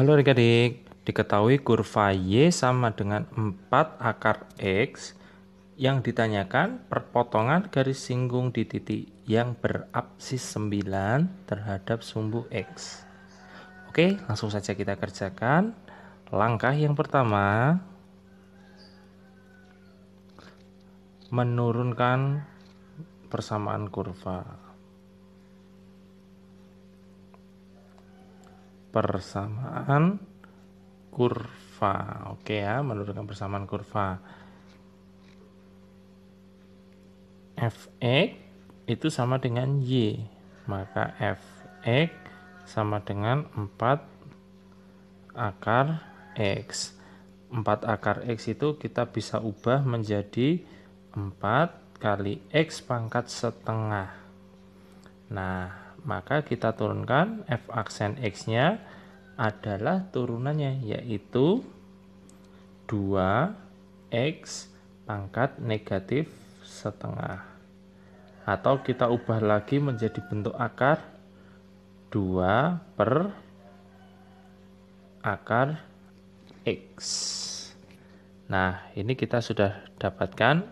Halo adik-adik, diketahui kurva Y sama dengan 4 akar X yang ditanyakan perpotongan garis singgung di titik yang berabsis 9 terhadap sumbu X. Oke, langsung saja kita kerjakan. Langkah yang pertama, menurunkan persamaan kurva. persamaan kurva. Oke ya, menurunkan persamaan kurva. Fx itu sama dengan Y. Maka Fx sama dengan 4 akar X. 4 akar X itu kita bisa ubah menjadi 4 kali X pangkat setengah. Nah, maka kita turunkan f aksen x-nya adalah turunannya yaitu 2x pangkat negatif setengah atau kita ubah lagi menjadi bentuk akar 2 per akar X nah ini kita sudah dapatkan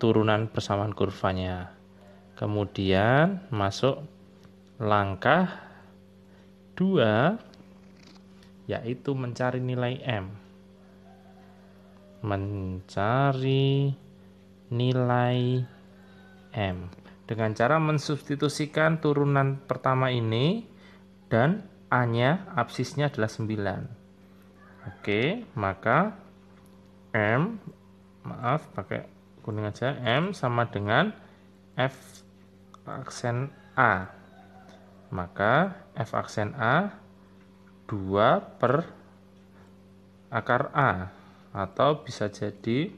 turunan persamaan kurvanya kemudian masuk langkah 2 yaitu mencari nilai M mencari nilai M dengan cara mensubstitusikan turunan pertama ini dan A-nya absisnya adalah 9 Oke maka M maaf pakai kuning aja M sama dengan F aksen A. Maka F aksen A 2 per akar A atau bisa jadi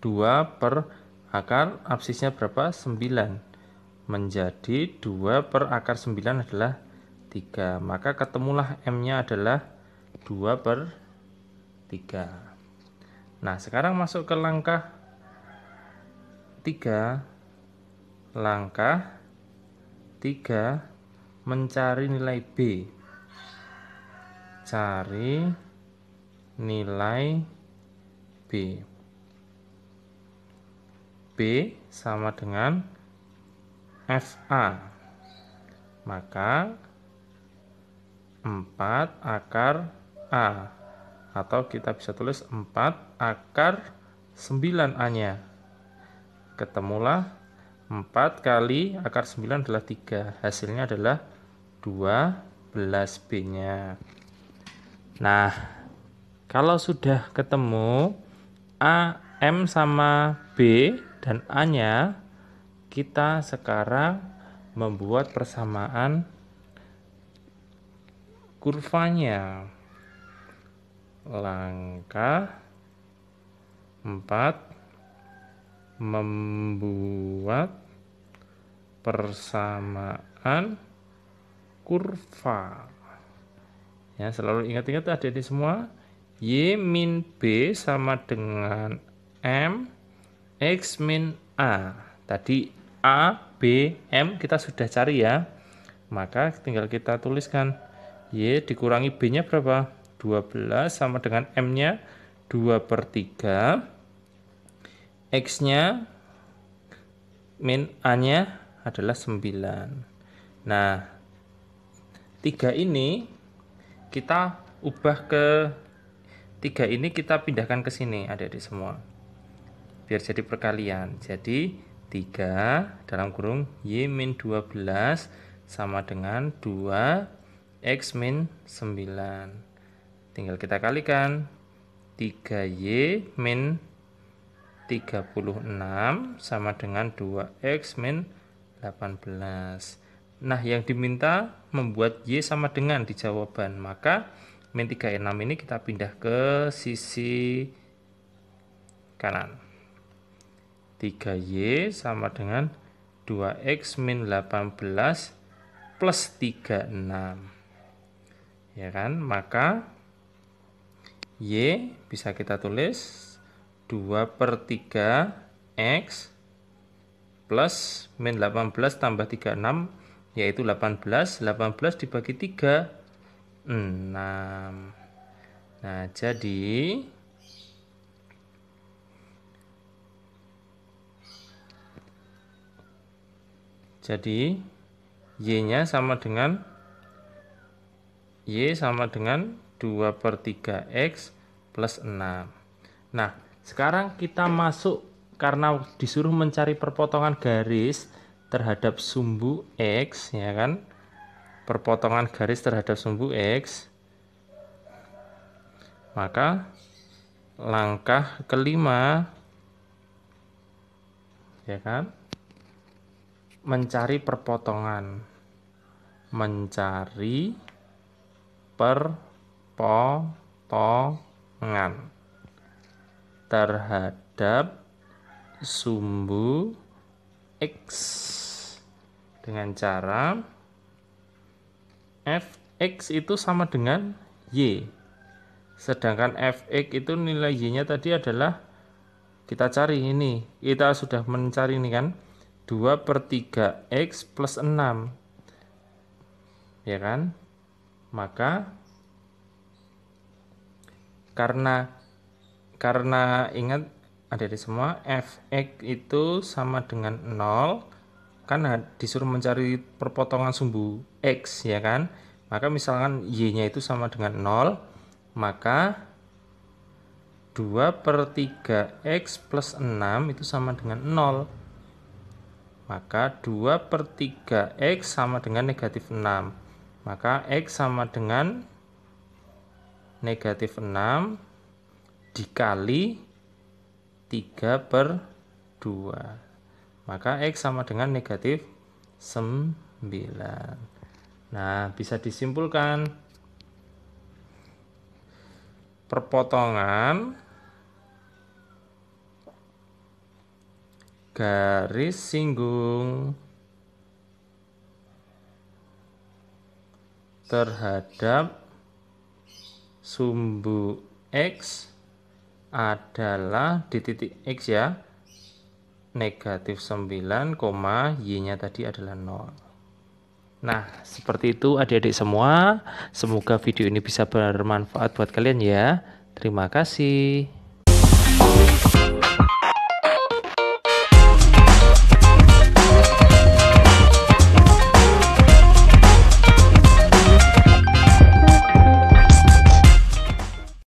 2 per akar absisnya berapa? 9 menjadi 2 per akar 9 adalah 3 maka ketemulah M nya adalah 2 per 3 nah sekarang masuk ke langkah 3 Langkah 3. Mencari nilai B. Cari nilai B. B sama dengan FA. Maka 4 akar A. Atau kita bisa tulis 4 akar 9A-nya. Ketemulah 4 kali akar 9 adalah 3. Hasilnya adalah 12B-nya. Nah, kalau sudah ketemu A, M sama B dan A-nya, kita sekarang membuat persamaan kurvanya. Langkah 4 membuat persamaan kurva. Ya, selalu ingat-ingat ada adik semua, Y min B sama dengan M, X min A. Tadi A, B, M kita sudah cari ya. Maka tinggal kita tuliskan Y dikurangi B-nya berapa? 12 sama dengan M-nya 2 per 3 X-nya min A-nya adalah 9. Nah, 3 ini kita ubah ke 3 ini kita pindahkan ke sini adik-adik semua. Biar jadi perkalian. Jadi 3 dalam kurung Y min 12 sama dengan 2 X min 9. Tinggal kita kalikan 3Y min 36 sama dengan 2x min 18 nah yang diminta membuat y sama dengan di jawaban maka min 36 ini kita pindah ke sisi kanan 3y sama dengan 2x min 18 plus 36 ya kan maka y bisa kita tulis 2 per 3 X plus min 18 tambah 36 yaitu 18 18 dibagi 3 6 nah jadi jadi Y nya sama dengan Y sama dengan 2 per 3 X plus 6 nah sekarang kita masuk karena disuruh mencari perpotongan garis terhadap sumbu X, ya kan? Perpotongan garis terhadap sumbu X. Maka langkah kelima ya kan? Mencari perpotongan. Mencari perpotongan terhadap sumbu X dengan cara Fx itu sama dengan Y sedangkan Fx itu nilai Y-nya tadi adalah kita cari ini kita sudah mencari ini kan 2 per 3x plus 6 ya kan maka karena karena ingat ada di semua fx itu sama dengan 0 karena disuruh mencari perpotongan sumbu x ya kan maka misalkan y-nya itu sama dengan 0 maka 2 per 3x plus 6 itu sama dengan 0 maka 2 per 3x sama dengan negatif 6 maka x sama dengan negatif 6 dikali 3 per 2 maka X sama dengan negatif 9 nah bisa disimpulkan perpotongan garis singgung terhadap sumbu X adalah di titik X ya negatif 9, Y-nya tadi adalah 0. Nah, seperti itu adik-adik semua. Semoga video ini bisa bermanfaat buat kalian ya. Terima kasih.